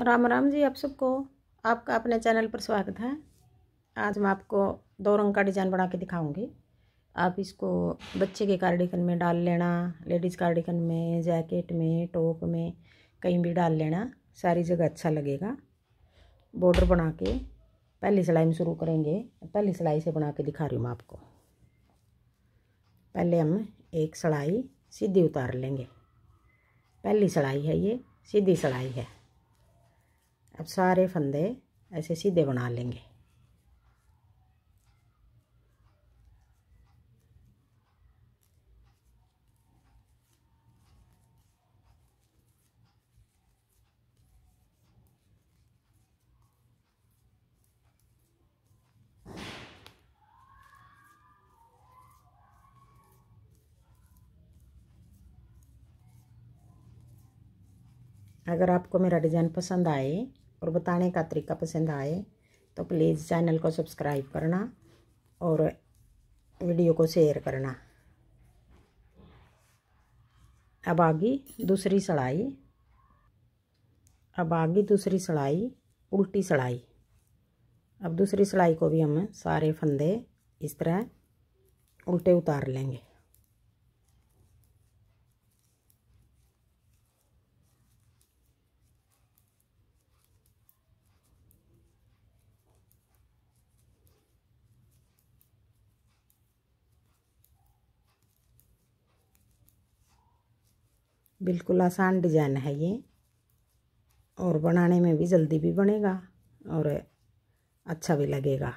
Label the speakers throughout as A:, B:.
A: राम राम जी आप सबको आपका अपने चैनल पर स्वागत है आज मैं आपको दो रंग का डिज़ाइन बना के दिखाऊंगी आप इसको बच्चे के कार्डिकन में डाल लेना लेडीज़ कार्डिकन में जैकेट में टॉप में कहीं भी डाल लेना सारी जगह अच्छा लगेगा बॉर्डर बना के पहली सिलाई में शुरू करेंगे पहली सिलाई से बना के दिखा रही हूँ मैं आपको पहले हम एक सिलाई सीधी उतार लेंगे पहली सिलाई है ये सीधी सिलाई है अब सारे फंदे ऐसे सीधे बना लेंगे अगर आपको मेरा डिज़ाइन पसंद आए और बताने का तरीका पसंद आए तो प्लीज़ चैनल को सब्सक्राइब करना और वीडियो को शेयर करना अब आगे दूसरी सड़ाई अब आगे दूसरी सड़ाई उल्टी सड़ाई अब दूसरी सड़ाई को भी हम सारे फंदे इस तरह उल्टे उतार लेंगे बिल्कुल आसान डिजाइन है ये और बनाने में भी जल्दी भी बनेगा और अच्छा भी लगेगा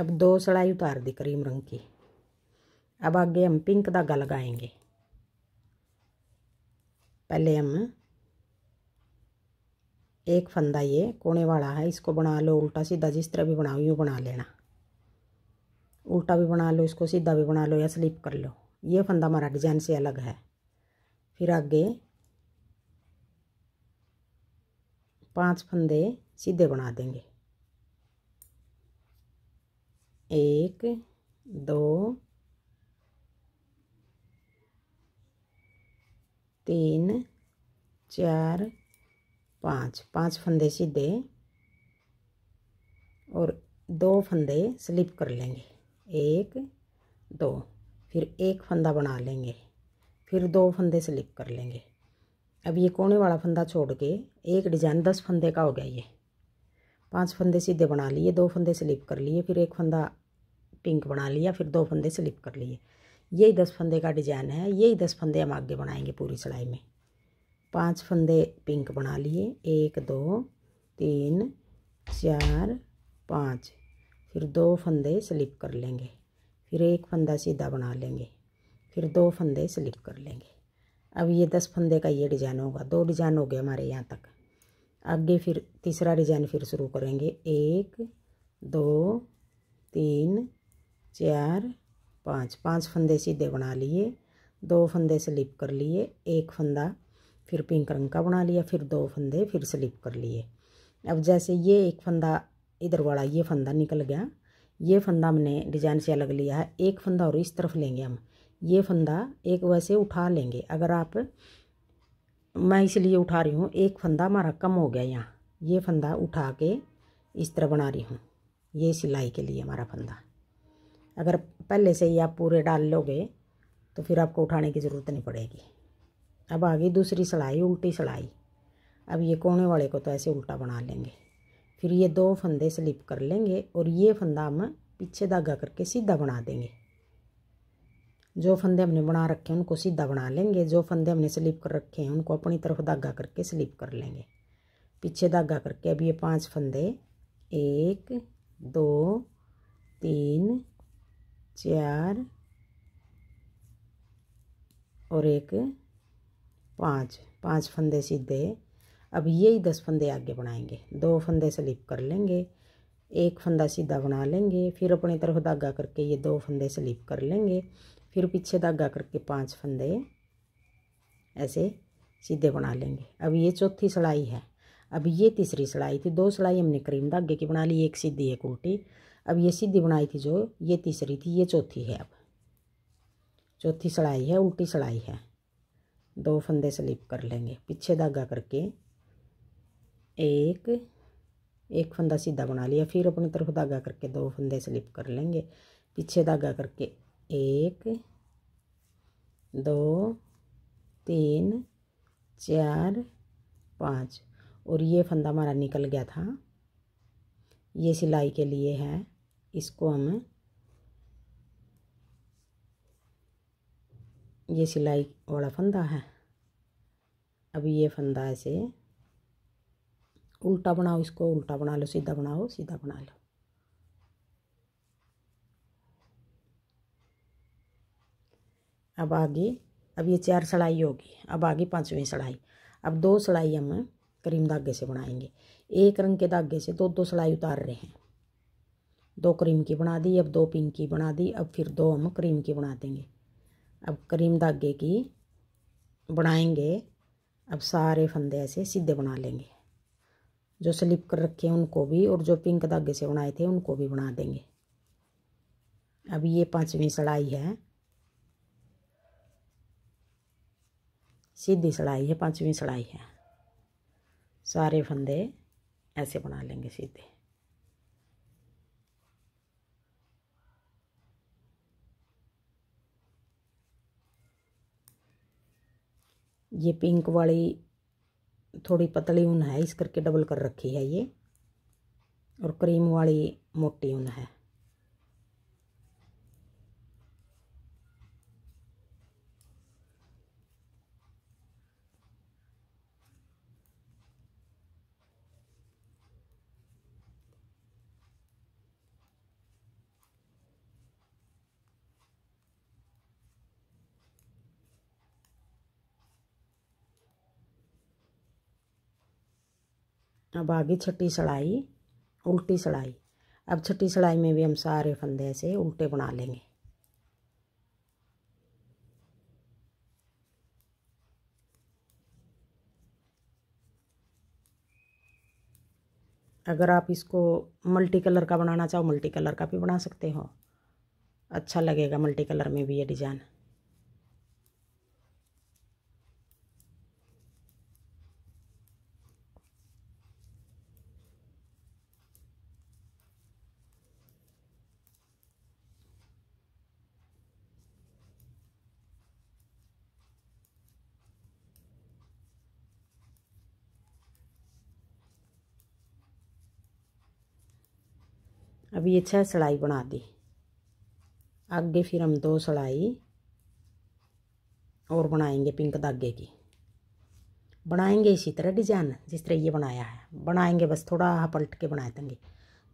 A: अब दो सड़ाई उतार दी क्रीम रंग की अब आगे हम पिंक धागा लगाएंगे पहले हम एक फंदा ये कोने वाला है इसको बना लो उल्टा सीधा जिस तरह भी बनाओ यूँ बना लेना उल्टा भी बना लो इसको सीधा भी बना लो या स्लिप कर लो ये फंदा हमारा डिजाइन से अलग है फिर आगे पांच फंदे सीधे बना देंगे एक दो तीन चार पाँच पाँच फंदे सीधे और दो फंदे स्लिप कर लेंगे एक दो फिर एक फंदा बना लेंगे फिर दो फंदे स्लिप कर लेंगे अब ये कोने वाला फंदा छोड़ के एक डिज़ाइन दस फंदे का हो गया ये पांच फंदे सीधे बना लिए दो फंदे स्लिप कर लिए फिर एक फंदा पिंक बना लिया फिर दो फंदे स्लिप कर लिए यही दस फंदे का डिज़ाइन है यही दस फंदे हम आगे बनाएंगे पूरी सिलाई में पांच फंदे पिंक बना लिए एक दो तीन चार पाँच फिर दो फंदे स्लिप कर लेंगे फिर एक फंदा सीधा बना लेंगे फिर दो फंदे स्लिप कर लेंगे अब ये दस फंदे का ये डिज़ाइन होगा दो डिज़ाइन हो गए हमारे यहाँ तक आगे फिर तीसरा डिज़ाइन फिर शुरू करेंगे एक दो तीन चार पाँच पाँच फंदे सीधे बना लिए दो फंदे स्लिप कर लिए एक फंदा फिर पिंक रंग का बना लिया फिर दो फंदे फिर स्लिप कर लिए अब जैसे ये एक फंदा इधर वाला ये फंदा निकल गया ये फंदा हमने डिजाइन से अलग लिया है एक फंदा और इस तरफ लेंगे हम ये फंदा एक वैसे उठा लेंगे अगर आप मैं इसलिए उठा रही हूँ एक फंदा हमारा कम हो गया यहाँ ये फंदा उठा के इस तरह बना रही हूँ ये सिलाई के लिए हमारा फंदा अगर पहले से ही आप पूरे डाल लोगे तो फिर आपको उठाने की ज़रूरत नहीं पड़ेगी अब आ गई दूसरी सिलाई उल्टी सिलाई अब ये कोने वाले को तो ऐसे उल्टा बना लेंगे फिर ये दो फंदे स्लिप कर लेंगे और ये फंदा हम पीछे धागा करके सीधा बना देंगे जो फंदे हमने बना रखे हैं उनको सीधा बना लेंगे जो फंदे हमने स्लिप कर रखे हैं उनको अपनी तरफ धागा करके स्लिप कर लेंगे पीछे धागा करके अब ये पांच फंदे एक दो तीन चार और एक पाँच पांच फंदे सीधे अब यही दस फंदे आगे बनाएंगे दो फंदे स्लिप कर लेंगे एक फंदा सीधा बना लेंगे फिर अपनी तरफ धागा करके ये दो फंदे स्लिप कर लेंगे फिर पीछे धागा करके पांच फंदे ऐसे सीधे बना लेंगे अब ये चौथी सिलाई है अब ये तीसरी सिलाई थी दो सिलाई हमने करीम धागे की बना ली एक सीधी एक उल्टी अब ये सीधी बनाई थी जो ये तीसरी थी ये चौथी है अब चौथी सिलाई है उल्टी सिलाई है दो फंदे स्लिप कर लेंगे पीछे धागा करके एक एक फंदा सीधा बना लिया फिर अपनी तरफ धागा करके दो फंदे स्लिप कर लेंगे पीछे धागा करके एक दो तीन चार पाँच और ये फंदा हमारा निकल गया था ये सिलाई के लिए है इसको हम ये सिलाई वाला फंदा है अब ये फंदा ऐसे उल्टा बनाओ इसको उल्टा बना लो सीधा बनाओ सीधा बना लो अब आगे अब ये चार सड़ाई होगी अब आगे पाँचवीं सड़ाई अब दो सड़ाई हम करीम धागे से बनाएंगे एक रंग के धागे से दो दो सड़ाई उतार रहे हैं दो क्रीम की बना दी अब दो पिंक की बना दी अब फिर दो हम क्रीम की बना देंगे अब क्रीम धागे की बनाएंगे अब सारे फंदे ऐसे सीधे बना लेंगे जो स्लिप कर रखे हैं उनको भी और जो पिंक धागे से बनाए थे उनको भी बना देंगे अब ये पांचवी सड़ाई है सीधी सड़ाई है पांचवी सड़ाई है सारे फंदे ऐसे बना लेंगे सीधे ये पिंक वाली थोड़ी पतली ऊन है इस करके डबल कर रखी है ये और क्रीम वाली मोटी ऊन है अब आगे छठी सड़ाई उल्टी सड़ाई अब छठी सड़ाई में भी हम सारे फंदे ऐसे उल्टे बना लेंगे अगर आप इसको मल्टी कलर का बनाना चाहो मल्टी कलर का भी बना सकते हो अच्छा लगेगा मल्टी कलर में भी ये डिज़ाइन अभी ये छह सिलाई बना दी आगे फिर हम दो सिलाई और बनाएंगे पिंक धागे की बनाएंगे इसी तरह डिजाइन जिस तरह ये बनाया है बनाएंगे बस थोड़ा हाँ पलट के बना देंगे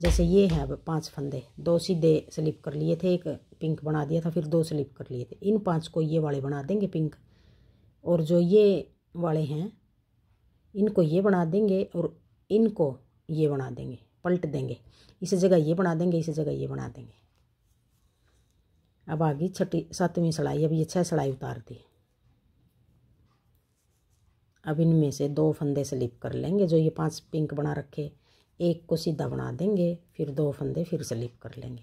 A: जैसे ये है अब पांच फंदे दो सीधे स्लिप कर लिए थे एक पिंक बना दिया था फिर दो स्लिप कर लिए थे इन पांच को ये वाले बना देंगे पिंक और जो ये वाले हैं इनको ये बना देंगे और इनको ये बना देंगे पलट देंगे इस जगह ये बना देंगे इस जगह ये बना देंगे अब आ गई छठी सातवीं सिलाई अब ये छह सिलाई उतार दी अब इनमें से दो फंदे स्लिप कर लेंगे जो ये पांच पिंक बना रखे एक को सीधा बना देंगे फिर दो फंदे फिर स्लिप कर लेंगे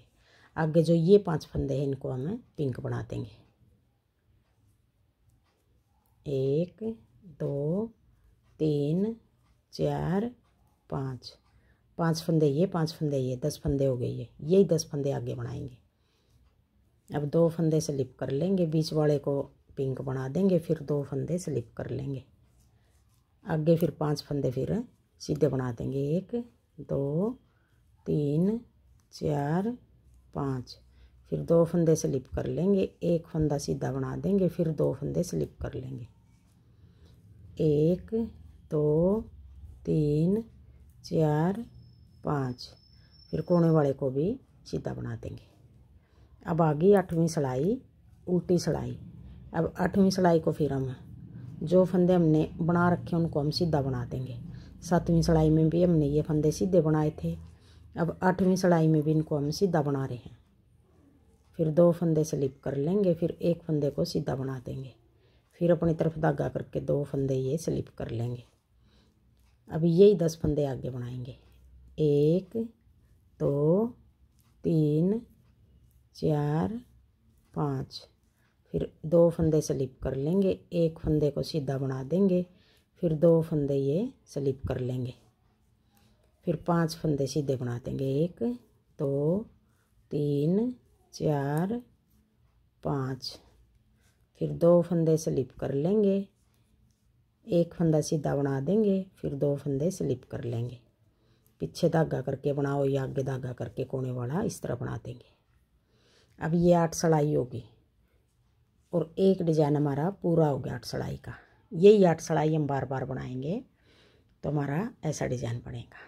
A: आगे जो ये पांच फंदे हैं इनको हमें पिंक बना देंगे एक दो तीन चार पाँच पांच फंदे ये पांच फंदे ये दस फंदे हो गए ये यही दस फंदे आगे बनाएंगे अब दो फंदे स्लिप कर लेंगे बीच वाले को पिंक बना देंगे फिर दो फंदे स्लिप कर लेंगे आगे फिर पांच फंदे फिर सीधे बना देंगे एक दो तीन चार पाँच फिर दो फंदे स्लिप कर लेंगे एक फंदा सीधा बना देंगे फिर दो फंदे स्लिप कर लेंगे एक दो तीन चार पाँच फिर कोने वाले को भी सीधा बना देंगे अब आ गई आठवीं सिलाई उल्टी सिलाई अब आठवीं सिलाई को फिर हम जो फंदे हमने बना रखे उनको हम सीधा बना देंगे सातवीं सिलाई में भी हमने ये फंदे सीधे बनाए थे अब आठवीं सिलाई में भी इनको हम सीधा बना रहे हैं फिर दो फंदे स्लिप कर लेंगे फिर एक फंदे को सीधा बना देंगे फिर अपनी तरफ धागा करके दो फंदे ये स्लिप कर लेंगे अब यही दस फंदे आगे बनाएंगे एक दो तीन चार पाँच फिर दो फंदे स्लिप कर लेंगे एक फंदे को सीधा बना देंगे फिर दो फंदे ये स्लिप कर लेंगे फिर पांच फंदे सीधे बना देंगे एक दो तीन चार पाँच फिर दो फंदे स्लिप कर लेंगे एक फंदा सीधा बना देंगे फिर दो फंदे स्लिप कर लेंगे पीछे धागा करके बनाओ या आगे धागा करके कोने वाला इस तरह बना देंगे अब ये आठ सड़ाई होगी और एक डिजाइन हमारा पूरा हो गया आठ सड़ाई का यही आठ सड़ाई हम बार बार बनाएंगे तो हमारा ऐसा डिजाइन बनेगा